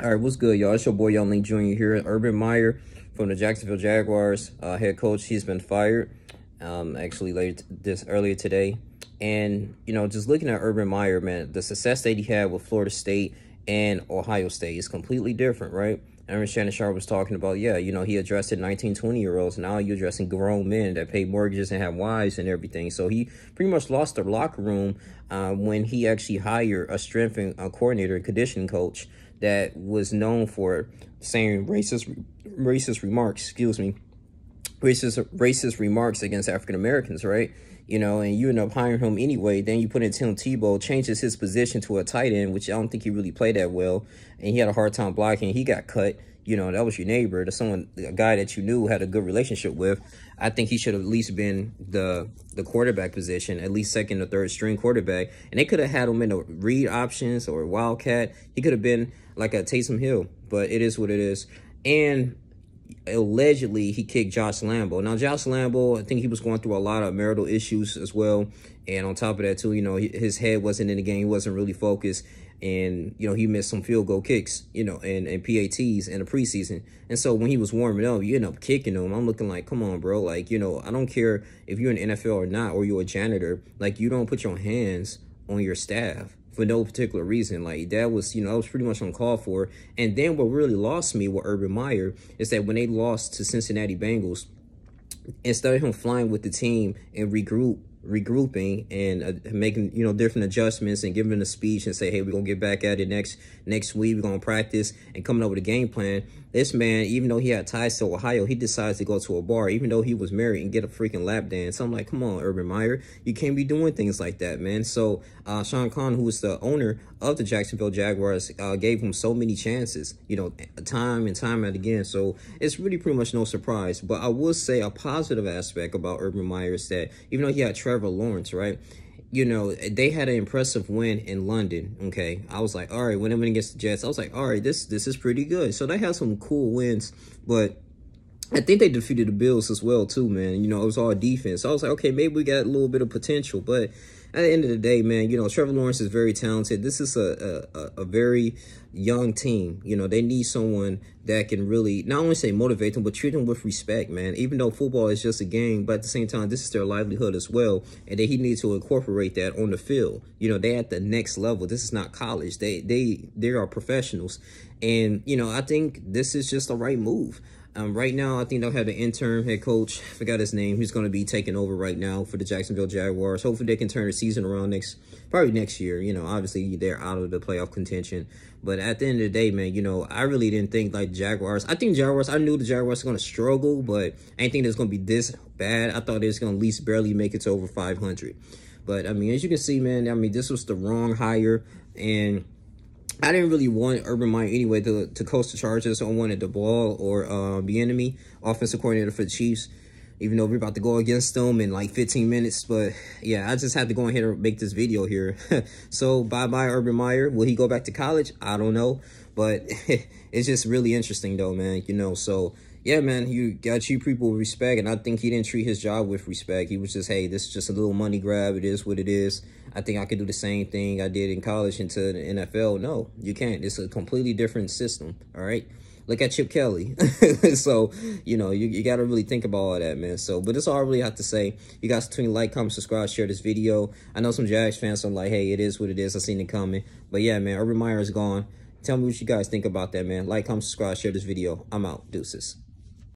All right, what's good, y'all? It's your boy Young Link Jr. here. Urban Meyer from the Jacksonville Jaguars uh, head coach. He's been fired. Um, actually, late this earlier today, and you know, just looking at Urban Meyer, man, the success that he had with Florida State and Ohio State is completely different, right? Aaron Shannon Sharp was talking about, yeah, you know, he addressed 19, 20 year olds. Now you're addressing grown men that pay mortgages and have wives and everything. So he pretty much lost the locker room uh, when he actually hired a strength and a coordinator, a conditioning coach that was known for saying racist, racist remarks, excuse me, racist racist remarks against African Americans, right? You know, and you end up hiring him anyway. Then you put in Tim Tebow, changes his position to a tight end, which I don't think he really played that well, and he had a hard time blocking. He got cut. You know, that was your neighbor, to someone, a guy that you knew had a good relationship with. I think he should have at least been the the quarterback position, at least second or third string quarterback. And they could have had him in the read options or wildcat. He could have been like a Taysom Hill, but it is what it is. And allegedly he kicked Josh Lambo. Now, Josh Lambo, I think he was going through a lot of marital issues as well. And on top of that, too, you know, his head wasn't in the game. He wasn't really focused. And, you know, he missed some field goal kicks, you know, and, and PATs in the preseason. And so when he was warming up, you end up kicking him. I'm looking like, come on, bro. Like, you know, I don't care if you're an NFL or not or you're a janitor. Like, you don't put your hands on your staff for no particular reason. Like that was, you know, I was pretty much on call for. And then what really lost me with Urban Meyer is that when they lost to Cincinnati Bengals, instead of him flying with the team and regroup regrouping and uh, making you know different adjustments and giving a speech and say hey we're gonna get back at it next next week we're gonna practice and coming up with a game plan this man even though he had ties to ohio he decides to go to a bar even though he was married and get a freaking lap dance i'm like come on urban meyer you can't be doing things like that man so uh, sean khan who is the owner of the jacksonville jaguars uh, gave him so many chances you know time and time and again so it's really pretty much no surprise but i will say a positive aspect about urban meyer is that even though he had Trevor Lawrence, right? You know, they had an impressive win in London, okay? I was like, all right, when I'm against the Jets, I was like, all right, this this is pretty good. So they had some cool wins, but I think they defeated the Bills as well, too, man. You know, it was all defense. So I was like, okay, maybe we got a little bit of potential. But at the end of the day, man, you know, Trevor Lawrence is very talented. This is a, a, a very young team. You know, they need someone that can really not only say motivate them, but treat them with respect, man. Even though football is just a game, but at the same time, this is their livelihood as well. And that he needs to incorporate that on the field. You know, they at the next level. This is not college. They they they are professionals. And, you know, I think this is just the right move. Um, right now, I think they'll have the interim head coach. Forgot his name. He's going to be taking over right now for the Jacksonville Jaguars. Hopefully, they can turn the season around next, probably next year. You know, obviously they're out of the playoff contention, but at the end of the day, man, you know, I really didn't think like Jaguars. I think Jaguars. I knew the Jaguars were going to struggle, but I didn't think it was going to be this bad. I thought it was going to at least barely make it to over 500. But I mean, as you can see, man, I mean, this was the wrong hire and I didn't really want Urban Meyer anyway to, to coast the Chargers. I wanted ball or uh, enemy offensive coordinator for the Chiefs, even though we're about to go against them in like 15 minutes. But yeah, I just had to go ahead and make this video here. so bye-bye Urban Meyer. Will he go back to college? I don't know. But it's just really interesting though, man. You know, so yeah, man, you got you people respect, and I think he didn't treat his job with respect. He was just, hey, this is just a little money grab. It is what it is. I think I could do the same thing I did in college into the NFL. No, you can't. It's a completely different system. All right. Look at Chip Kelly. so, you know, you, you got to really think about all that, man. So, but that's all I really have to say. You guys between like, comment, subscribe, share this video. I know some Jags fans are like, hey, it is what it is. I seen it coming. But yeah, man, Urban Meyer is gone. Tell me what you guys think about that, man. Like, comment, subscribe, share this video. I'm out. Deuces.